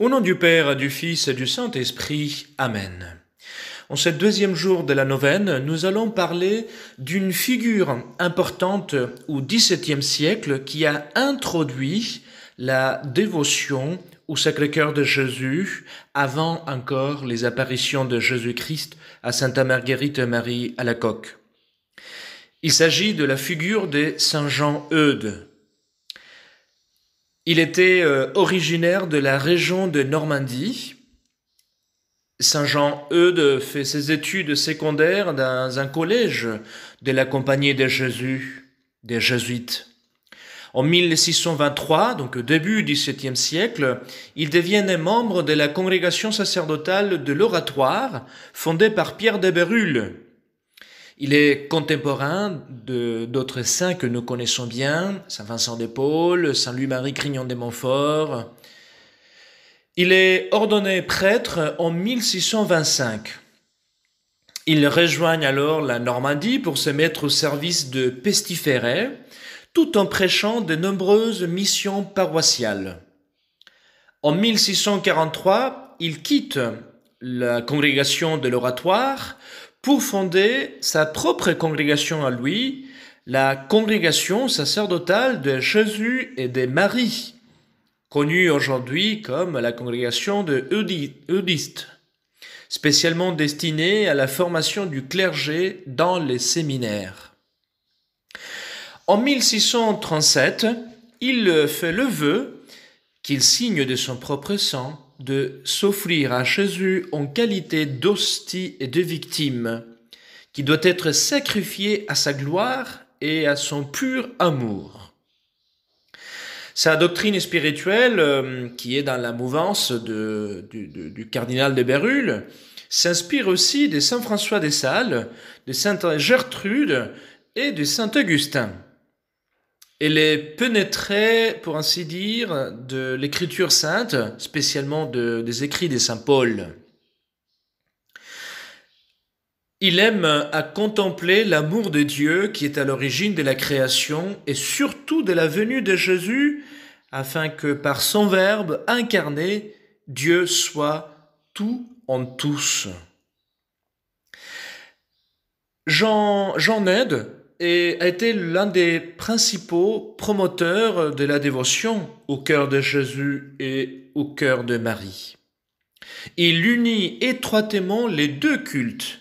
Au nom du Père, du Fils et du Saint-Esprit. Amen. En ce deuxième jour de la novenne, nous allons parler d'une figure importante au XVIIe siècle qui a introduit la dévotion au Sacré-Cœur de Jésus avant encore les apparitions de Jésus-Christ à Sainte Marguerite Marie à la Coque. Il s'agit de la figure de Saint Jean Eudes, il était euh, originaire de la région de Normandie. Saint Jean Eudes fait ses études secondaires dans un collège de la Compagnie des Jésus, des Jésuites. En 1623, donc au début du XVIIe siècle, il devient membre de la congrégation sacerdotale de l'Oratoire, fondée par Pierre de Bérulle, il est contemporain de d'autres saints que nous connaissons bien, Saint Vincent de Paul, Saint Louis-Marie Crignon de Montfort. Il est ordonné prêtre en 1625. Il rejoint alors la Normandie pour se mettre au service de Pestiféré, tout en prêchant de nombreuses missions paroissiales. En 1643, il quitte la congrégation de l'oratoire pour fonder sa propre congrégation à lui, la congrégation sacerdotale de Jésus et des Marie, connue aujourd'hui comme la congrégation de Eudiste, spécialement destinée à la formation du clergé dans les séminaires. En 1637, il fait le vœu qu'il signe de son propre sang de s'offrir à Jésus en qualité d'hostie et de victime, qui doit être sacrifiée à sa gloire et à son pur amour. Sa doctrine spirituelle, euh, qui est dans la mouvance du, cardinal de Bérulle, s'inspire aussi de Saint François des Sales, de Sainte Gertrude et de Saint Augustin. Elle est pénétrée, pour ainsi dire, de l'écriture sainte, spécialement des écrits des saint Paul. Il aime à contempler l'amour de Dieu qui est à l'origine de la création et surtout de la venue de Jésus, afin que par son Verbe incarné, Dieu soit tout en tous. J'en aide et a été l'un des principaux promoteurs de la dévotion au cœur de Jésus et au cœur de Marie. Il unit étroitement les deux cultes.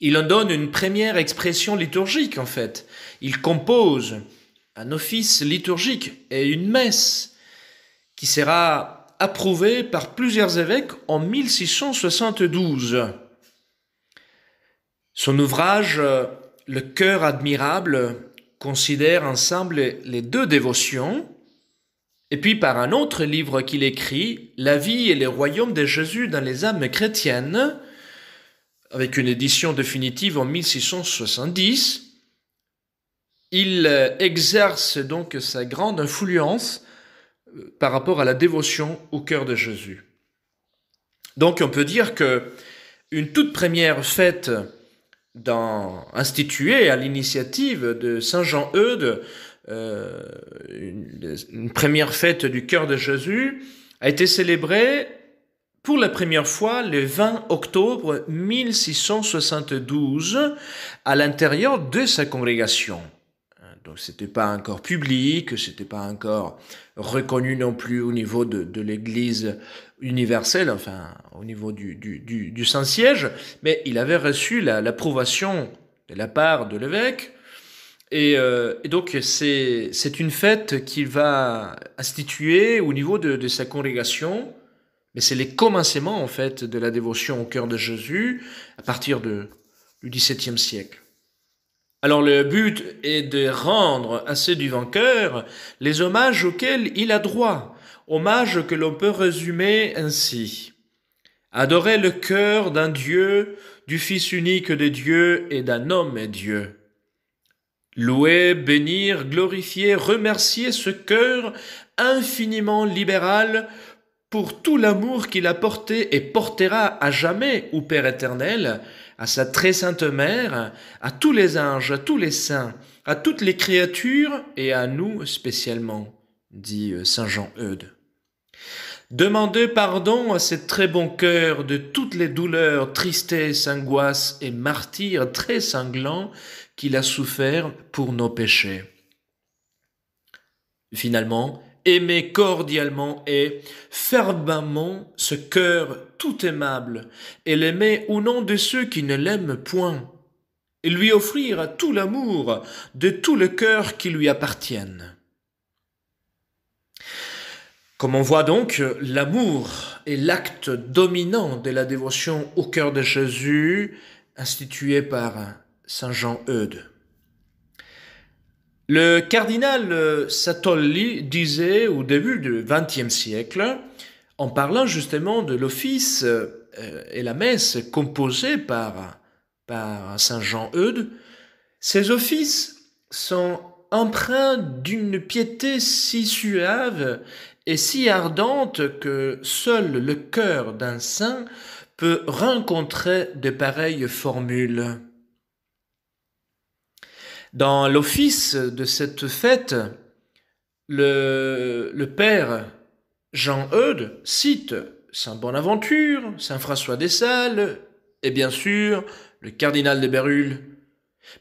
Il en donne une première expression liturgique en fait. Il compose un office liturgique et une messe qui sera approuvée par plusieurs évêques en 1672. Son ouvrage le cœur admirable considère ensemble les deux dévotions, et puis par un autre livre qu'il écrit, La vie et les royaume de Jésus dans les âmes chrétiennes, avec une édition définitive en 1670, il exerce donc sa grande influence euh, par rapport à la dévotion au cœur de Jésus. Donc on peut dire que une toute première fête dans, institué à l'initiative de Saint Jean-Eudes euh, une, une, première fête du cœur de Jésus, a été célébrée pour la première fois le 20 octobre 1672 à l'intérieur de sa congrégation donc c'était pas encore public, c'était pas encore reconnu non plus au niveau de, l'Église universelle, enfin au niveau du, Saint-Siège, mais il avait reçu l'approbation de la part de l'évêque. Et, euh, donc c'est une fête qu'il va instituer au niveau de, sa congrégation, mais c'est les commencements en fait de la dévotion au cœur de Jésus à partir de, du XVIIe siècle. Alors le but est de rendre à du vainqueur les hommages auxquels il a droit, hommages que l'on peut résumer ainsi. Adorer le cœur d'un Dieu, du Fils unique de Dieu et d'un homme et Dieu. Louer, bénir, glorifier, remercier ce cœur infiniment libéral pour tout l'amour qu'il a porté et portera à jamais au Père éternel, à sa très sainte mère, à tous les anges, à tous les saints, à toutes les créatures et à nous spécialement, dit euh, Saint Jean Eudes. Demandez pardon à ce très bon cœur de toutes les douleurs, tristesses, angoisses et martyrs très sanglants qu'il a souffert pour nos péchés. Finalement, Aimer cordialement et fervemment ce cœur tout aimable, et l'aimer au nom de ceux qui ne l'aiment point, et lui offrir tout l'amour de tout le cœur qui lui appartiennent. Comme on voit donc, l'amour est l'acte dominant de la dévotion au cœur de Jésus institué par Saint Jean Eudes. Le cardinal euh, Satolli disait au début du XXe siècle, en parlant justement de l'office euh, et la messe composée par, par Saint Jean Eudes, ces offices sont empreints d'une piété si suave et si ardente que seul le cœur d'un saint peut rencontrer de pareilles formules. Dans l'office de cette fête, le, père Jean-Eudes cite Saint Bonaventure, Saint François des Salles, et bien sûr le cardinal de Bérulle.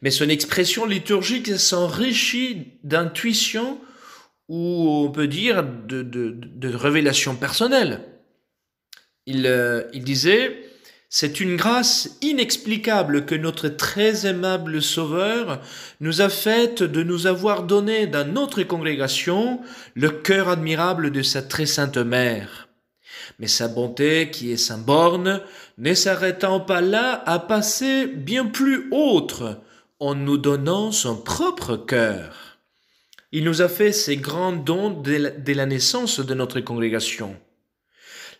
Mais son expression liturgique s'enrichit d'intuitions ou on peut dire de, révélations personnelles. il euh, disait c'est une grâce inexplicable que notre très aimable Sauveur nous a faite de nous avoir donné dans notre congrégation le cœur admirable de sa très sainte mère. Mais sa bonté, qui est sans borne, ne s'arrêtant pas là, à passer bien plus autre en nous donnant son propre cœur. Il nous a fait ces grands dons dès la naissance de notre congrégation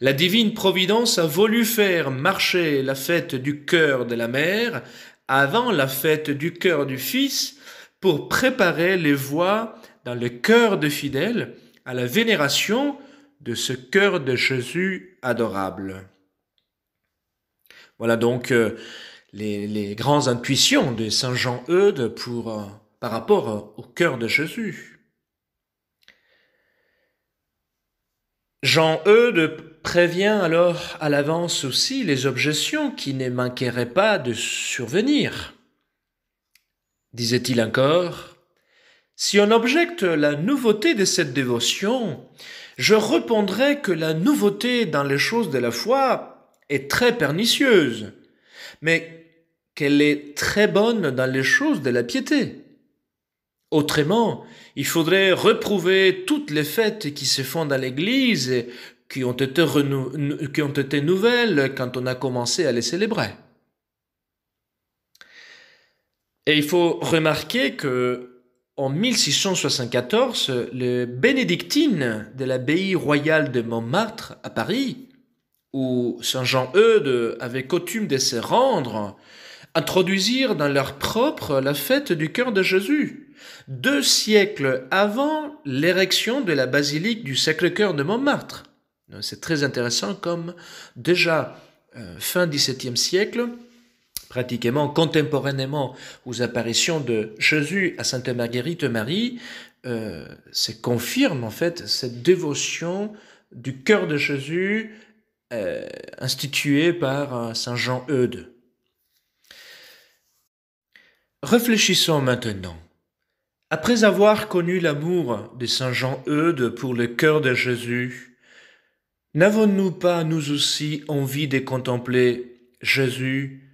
la divine providence a voulu faire marcher la fête du cœur de la mère avant la fête du cœur du fils pour préparer les voies dans le cœur de fidèles à la vénération de ce cœur de Jésus adorable. Voilà donc euh, les, les grandes intuitions de Saint Jean Eudes pour, euh, par rapport euh, au cœur de Jésus. Jean Eudes prévient alors à l'avance aussi les objections qui ne manqueraient pas de survenir. Disait-il encore, si on objecte la nouveauté de cette dévotion, je répondrai que la nouveauté dans les choses de la foi est très pernicieuse, mais qu'elle est très bonne dans les choses de la piété. Autrement, il faudrait reprouver toutes les fêtes qui se font dans l'Église, qui ont qui ont été nouvelles quand on a commencé à les célébrer. Et il faut remarquer que en 1674, les bénédictines de l'abbaye royale de Montmartre à Paris, où Saint Jean Eudes avait coutume de se rendre, introduisirent dans leur propre la fête du cœur de Jésus, deux siècles avant l'érection de la basilique du Sacré-Cœur de Montmartre. C'est très intéressant comme déjà euh, fin XVIIe siècle, pratiquement contemporainement aux apparitions de Jésus à Sainte Marguerite Marie, euh, se confirme en fait cette dévotion du cœur de Jésus euh, instituée par euh, Saint Jean Eudes. Réfléchissons maintenant. Après avoir connu l'amour de Saint Jean Eudes pour le cœur de Jésus, n'avons-nous pas nous aussi envie de contempler Jésus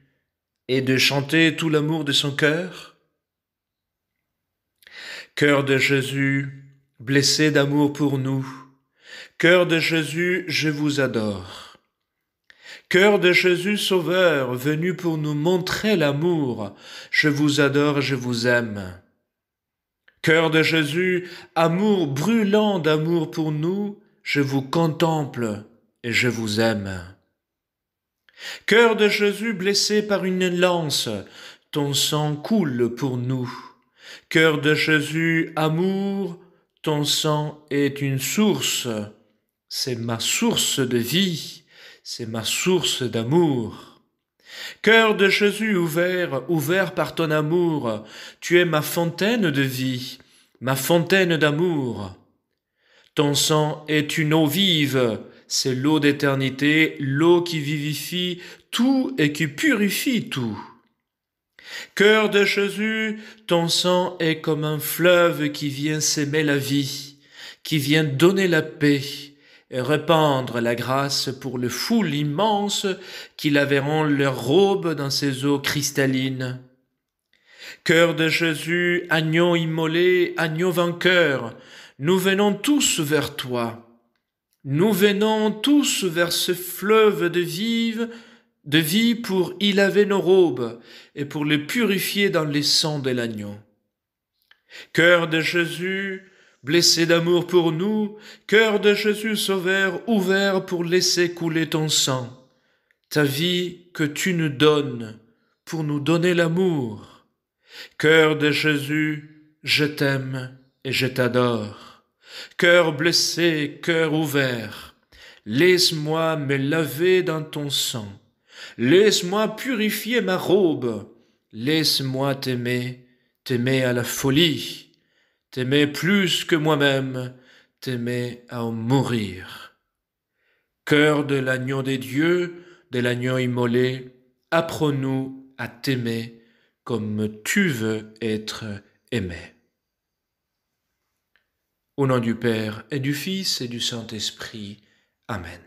et de chanter tout l'amour de son cœur Cœur de Jésus, blessé d'amour pour nous, cœur de Jésus, je vous adore. Cœur de Jésus Sauveur, venu pour nous montrer l'amour, je vous adore, je vous aime. Cœur de Jésus, amour brûlant d'amour pour nous, je vous contemple et je vous aime. Cœur de Jésus blessé par une lance, ton sang coule pour nous. Cœur de Jésus, amour, ton sang est une source, c'est ma source de vie c'est ma source d'amour. Cœur de Jésus ouvert, ouvert par ton amour, tu es ma fontaine de vie, ma fontaine d'amour. Ton sang est une eau vive, c'est l'eau d'éternité, l'eau qui vivifie tout et qui purifie tout. Cœur de Jésus, ton sang est comme un fleuve qui vient s'aimer la vie, qui vient donner la paix, et répandre la grâce pour le foule immense qui laveront leurs robes dans ces eaux cristallines. Cœur de Jésus, agneau immolé, agneau vainqueur, nous venons tous vers toi. Nous venons tous vers ce fleuve de vive, de vie pour y laver nos robes et pour les purifier dans les sangs de l'agneau. Cœur de Jésus, blessé d'amour pour nous, cœur de Jésus Sauveur, ouvert pour laisser couler ton sang, ta vie que tu nous donnes pour nous donner l'amour. Cœur de Jésus, je t'aime et je t'adore. Cœur blessé, cœur ouvert, laisse-moi me laver dans ton sang. Laisse-moi purifier ma robe. Laisse-moi t'aimer, t'aimer à la folie t'aimer plus que moi-même, t'aimer à en mourir. Cœur de l'agneau des dieux, de l'agneau immolé, apprends-nous à t'aimer comme tu veux être aimé. Au nom du Père et du Fils et du Saint-Esprit. Amen.